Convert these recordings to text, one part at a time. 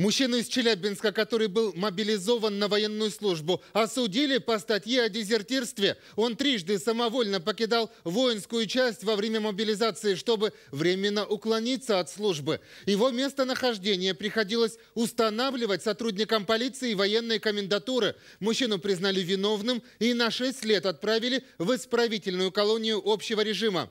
Мужчину из Челябинска, который был мобилизован на военную службу, осудили по статье о дезертирстве. Он трижды самовольно покидал воинскую часть во время мобилизации, чтобы временно уклониться от службы. Его местонахождение приходилось устанавливать сотрудникам полиции и военной комендатуры. Мужчину признали виновным и на 6 лет отправили в исправительную колонию общего режима.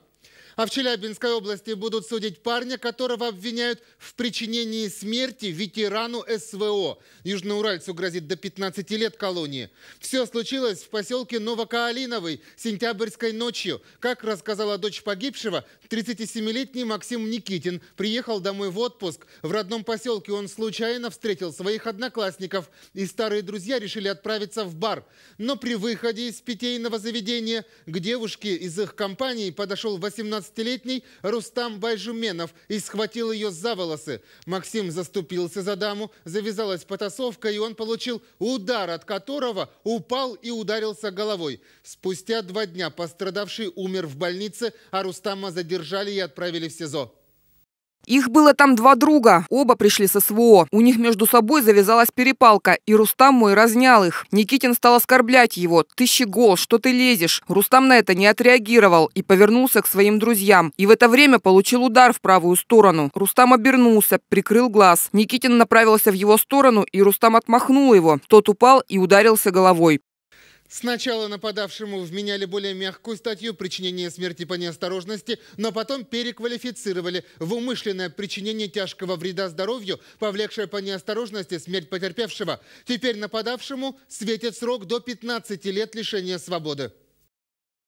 А в Челябинской области будут судить парня, которого обвиняют в причинении смерти ветерану СВО. Южноуральцу грозит до 15 лет колонии. Все случилось в поселке Новокаолиновой сентябрьской ночью. Как рассказала дочь погибшего, 37-летний Максим Никитин приехал домой в отпуск. В родном поселке он случайно встретил своих одноклассников. И старые друзья решили отправиться в бар. Но при выходе из питейного заведения к девушке из их компании подошел 18 17-летний Рустам Байжуменов и схватил ее за волосы. Максим заступился за даму, завязалась потасовка, и он получил удар, от которого упал и ударился головой. Спустя два дня пострадавший умер в больнице, а Рустама задержали и отправили в СИЗО. Их было там два друга, оба пришли со СВО. У них между собой завязалась перепалка, и Рустам мой разнял их. Никитин стал оскорблять его. «Ты щегол, что ты лезешь?» Рустам на это не отреагировал и повернулся к своим друзьям. И в это время получил удар в правую сторону. Рустам обернулся, прикрыл глаз. Никитин направился в его сторону, и Рустам отмахнул его. Тот упал и ударился головой. Сначала нападавшему вменяли более мягкую статью причинения смерти по неосторожности, но потом переквалифицировали в умышленное причинение тяжкого вреда здоровью, повлекшее по неосторожности смерть потерпевшего. Теперь нападавшему светит срок до 15 лет лишения свободы.